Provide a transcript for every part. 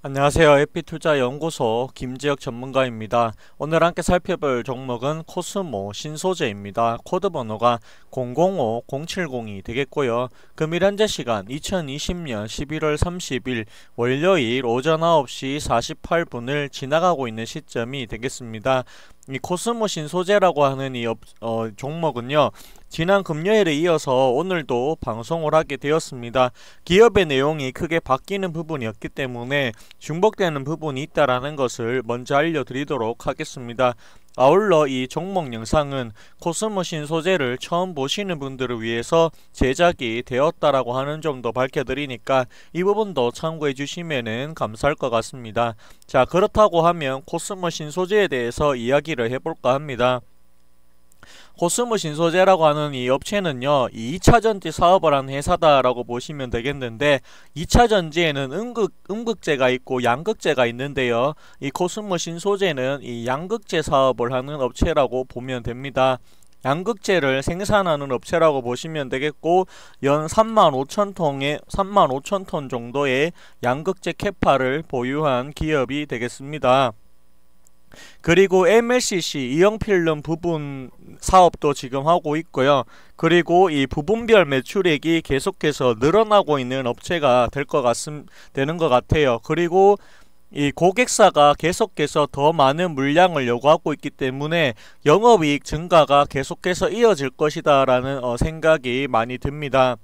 안녕하세요. 에피투자연구소 김지혁 전문가입니다. 오늘 함께 살펴볼 종목은 코스모 신소재입니다. 코드 번호가 005070이 되겠고요. 금일 현재 시간 2020년 11월 30일 월요일 오전 9시 48분을 지나가고 있는 시점이 되겠습니다. 이 코스모신 소재라고 하는 이 업, 어, 종목은요 지난 금요일에 이어서 오늘도 방송을 하게 되었습니다. 기업의 내용이 크게 바뀌는 부분이 없기 때문에 중복되는 부분이 있다라는 것을 먼저 알려드리도록 하겠습니다. 아울러 이 종목 영상은 코스모신 소재를 처음 보시는 분들을 위해서 제작이 되었다라고 하는 점도 밝혀드리니까 이 부분도 참고해 주시면 감사할 것 같습니다. 자 그렇다고 하면 코스모신 소재에 대해서 이야기를 해볼까 합니다. 코스모 신소재라고 하는 이 업체는요 2차전지 사업을 한 회사다라고 보시면 되겠는데 2차전지에는 음극, 음극재가 있고 양극재가 있는데요 이 코스모 신소재는 이 양극재 사업을 하는 업체라고 보면 됩니다 양극재를 생산하는 업체라고 보시면 되겠고 연3 5 0 0톤의3 5 0톤 정도의 양극재 캐파를 보유한 기업이 되겠습니다. 그리고 MLCC 이영필름 부분 사업도 지금 하고 있고요. 그리고 이 부분별 매출액이 계속해서 늘어나고 있는 업체가 될 것 같음 되는 것 같아요. 그리고 이 고객사가 계속해서 더 많은 물량을 요구하고 있기 때문에 영업이익 증가가 계속해서 이어질 것이다라는 어, 생각이 많이 듭니다.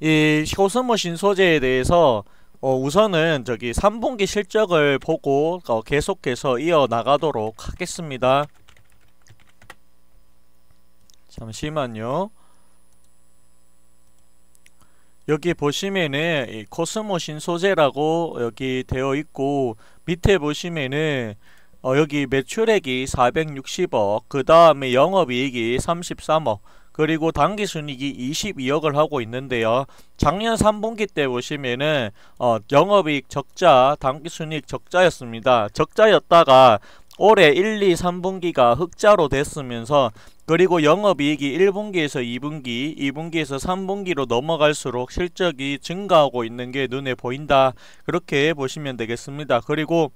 이 효소머신 소재에 대해서 어, 우선은 저기 3분기 실적을 보고 어, 계속해서 이어나가도록 하겠습니다. 잠시만요. 여기 보시면은 코스모 신소재라고 여기 되어 있고 밑에 보시면은 어, 여기 매출액이 460억 그 다음에 영업이익이 33억 그리고 단기 순이익이 22억을 하고 있는데요. 작년 3분기 때 보시면은 어, 영업이익 적자, 단기 순이익 적자였습니다. 적자였다가 올해 1, 2, 3분기가 흑자로 됐으면서 그리고 영업이익이 1분기에서 2분기, 2분기에서 3분기로 넘어갈수록 실적이 증가하고 있는 게 눈에 보인다. 그렇게 보시면 되겠습니다. 그리고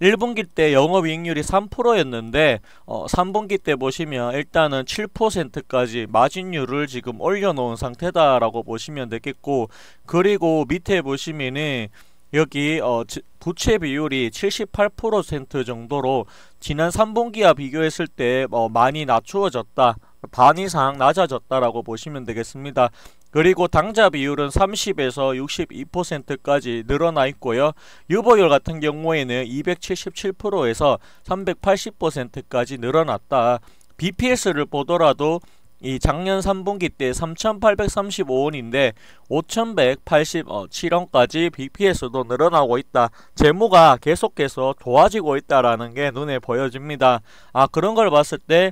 1분기 때 영업이익률이 3%였는데 어, 3분기 때 보시면 일단은 7%까지 마진율을 지금 올려놓은 상태다라고 보시면 되겠고 그리고 밑에 보시면은 여기 어, 부채 비율이 78% 정도로 지난 3분기와 비교했을 때 어, 많이 낮추어졌다 반 이상 낮아졌다라고 보시면 되겠습니다. 그리고 당좌 비율은 30에서 62%까지 늘어나 있고요. 유보율 같은 경우에는 277%에서 380%까지 늘어났다. BPS를 보더라도 이 작년 3분기 때 3,835원인데 5,187원까지 BPS도 늘어나고 있다. 재무가 계속해서 도와지고 있다라는 게 눈에 보여집니다. 아 그런 걸 봤을 때이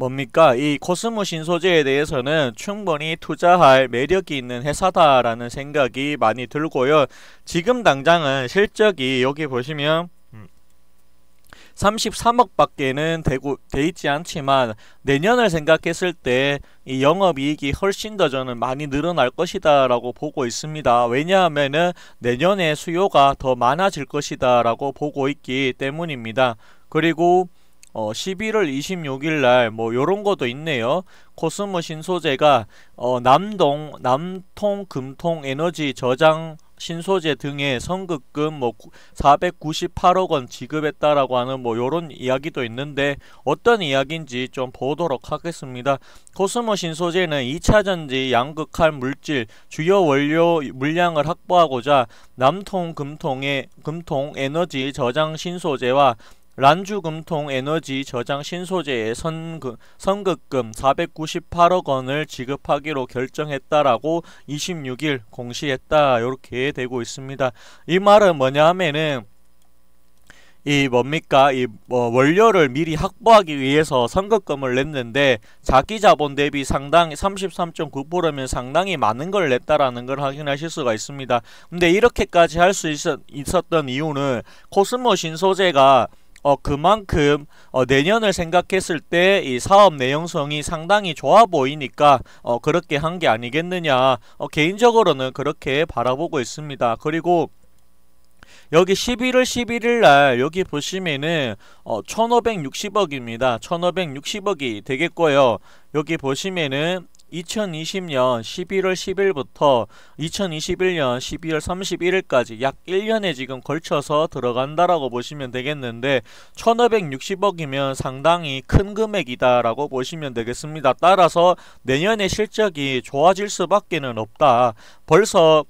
뭡니까? 이 코스모 신소재에 대해서는 충분히 투자할 매력이 있는 회사다라는 생각이 많이 들고요. 지금 당장은 실적이 여기 보시면 33억밖에는 음, 되고 돼 있지 않지만 내년을 생각했을 때 이 영업이익이 훨씬 더 저는 많이 늘어날 것이다라고 보고 있습니다. 왜냐하면 내년에 수요가 더 많아질 것이다라고 보고 있기 때문입니다. 그리고 어, 11월 26일 날 뭐 요런 것도 있네요. 코스모 신소재가 어, 남동 남통 금통 에너지 저장 신소재 등의 선급금 뭐 498억 원 지급했다라고 하는 뭐 요런 이야기도 있는데 어떤 이야기인지 좀 보도록 하겠습니다. 코스모 신소재는 2차전지 양극할 물질 주요 원료 물량을 확보하고자 남통 금통의 금통 에너지 저장 신소재와 란주금통 에너지 저장 신소재의 선금, 선급금 498억 원을 지급하기로 결정했다라고 26일 공시했다. 이렇게 되고 있습니다. 이 말은 뭐냐 하면은 이 뭡니까 이 어, 원료를 미리 확보하기 위해서 선급금을 냈는데 자기 자본 대비 상당히 33.9%면 상당히 많은 걸 냈다라는 걸 확인하실 수가 있습니다. 근데 이렇게까지 할 수 있었던 이유는 코스모 신소재가 어, 그만큼 어, 내년을 생각했을 때 이 사업 내용성이 상당히 좋아 보이니까 어, 그렇게 한 게 아니겠느냐 어, 개인적으로는 그렇게 바라보고 있습니다. 그리고 여기 11월 11일 날 여기 보시면은 어, 1560억입니다. 1560억이 되겠고요. 여기 보시면은 2020년 11월 10일부터 2021년 12월 31일까지 약 1년에 지금 걸쳐서 들어간다라고 보시면 되겠는데 1560억이면 상당히 큰 금액이다라고 보시면 되겠습니다. 따라서 내년에 실적이 좋아질 수밖에는 없다. 벌써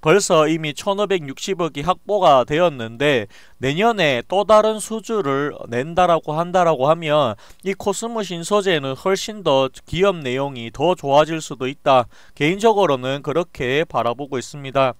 벌써 이미 1560억이 확보가 되었는데 내년에 또 다른 수주를 낸다라고 한다라고 하면 이 코스모 신소재는 훨씬 더 기업 내용이 더 좋아질 수도 있다. 개인적으로는 그렇게 바라보고 있습니다.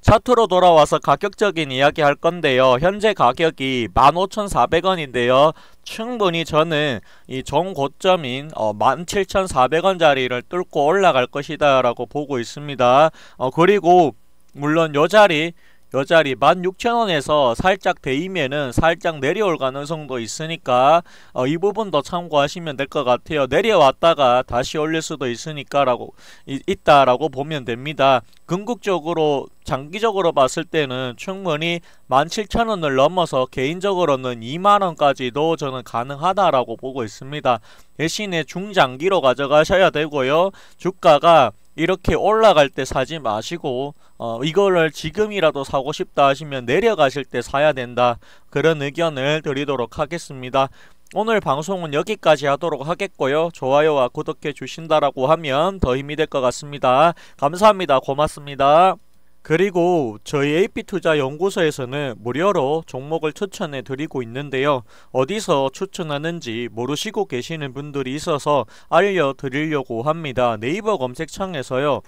차트로 돌아와서 가격적인 이야기 할 건데요. 현재 가격이 15,400원인데요. 충분히 저는 이 정고점인 어, 1 7 4 0 0원자리를 뚫고 올라갈 것이다 라고 보고 있습니다. 어, 그리고 물론 요 자리 여자리 16,000원에서 살짝 대이면은 살짝 내려올 가능성도 있으니까 어, 이 부분도 참고하시면 될 것 같아요. 내려왔다가 다시 올릴 수도 있으니까 라고 있다라고 보면 됩니다. 궁극적으로 장기적으로 봤을 때는 충분히 17,000원을 넘어서 개인적으로는 2만원까지도 저는 가능하다라고 보고 있습니다. 대신에 중장기로 가져가셔야 되고요. 주가가 이렇게 올라갈 때 사지 마시고 어, 이거를 지금이라도 사고 싶다 하시면 내려가실 때 사야 된다 그런 의견을 드리도록 하겠습니다. 오늘 방송은 여기까지 하도록 하겠고요. 좋아요와 구독해 주신다라고 하면 더 힘이 될 것 같습니다. 감사합니다. 고맙습니다. 그리고 저희 AP투자연구소에서는 무료로 종목을 추천해 드리고 있는데요. 어디서 추천하는지 모르시고 계시는 분들이 있어서 알려드리려고 합니다. 네이버 검색창에서요.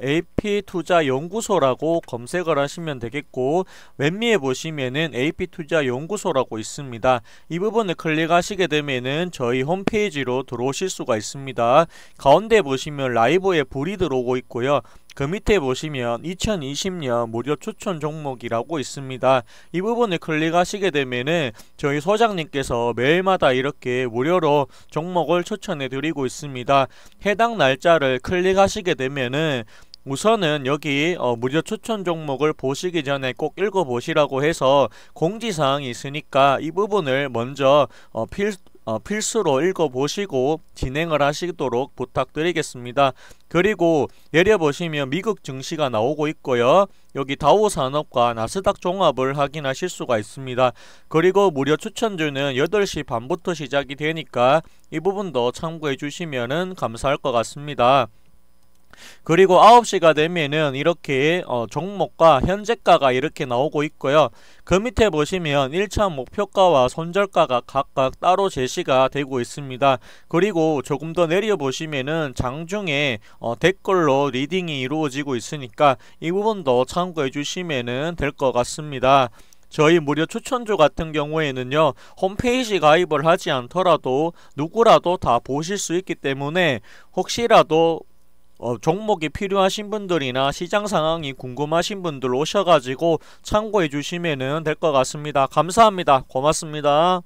AP투자연구소라고 검색을 하시면 되겠고 왼미에 보시면은 AP투자연구소라고 있습니다. 이 부분을 클릭하시게 되면은 저희 홈페이지로 들어오실 수가 있습니다. 가운데 보시면 라이브에 불이 들어오고 있고요. 그 밑에 보시면 2020년 무료 추천 종목이라고 있습니다. 이 부분을 클릭하시게 되면은 저희 소장님께서 매일마다 이렇게 무료로 종목을 추천해 드리고 있습니다. 해당 날짜를 클릭하시게 되면은 우선은 여기 어, 무료 추천 종목을 보시기 전에 꼭 읽어보시라고 해서 공지사항이 있으니까 이 부분을 먼저 어, 필, 어, 필수로 읽어보시고 진행을 하시도록 부탁드리겠습니다. 그리고 내려 보시면 미국 증시가 나오고 있고요. 여기 다우 산업과 나스닥 종합을 확인하실 수가 있습니다. 그리고 무료 추천주는 8시 반부터 시작이 되니까 이 부분도 참고해 주시면 감사할 것 같습니다. 그리고 9시가 되면은 이렇게 어 종목과 현재가가 이렇게 나오고 있고요. 그 밑에 보시면 1차 목표가와 손절가가 각각 따로 제시가 되고 있습니다. 그리고 조금 더 내려 보시면은 장중에 어 댓글로 리딩이 이루어지고 있으니까 이 부분도 참고해 주시면될 것 같습니다. 저희 무료 추천주 같은 경우에는요 홈페이지 가입을 하지 않더라도 누구라도 다 보실 수 있기 때문에 혹시라도 어, 종목이 필요하신 분들이나 시장 상황이 궁금하신 분들 오셔가지고 참고해 주시면 될 것 같습니다. 감사합니다. 고맙습니다.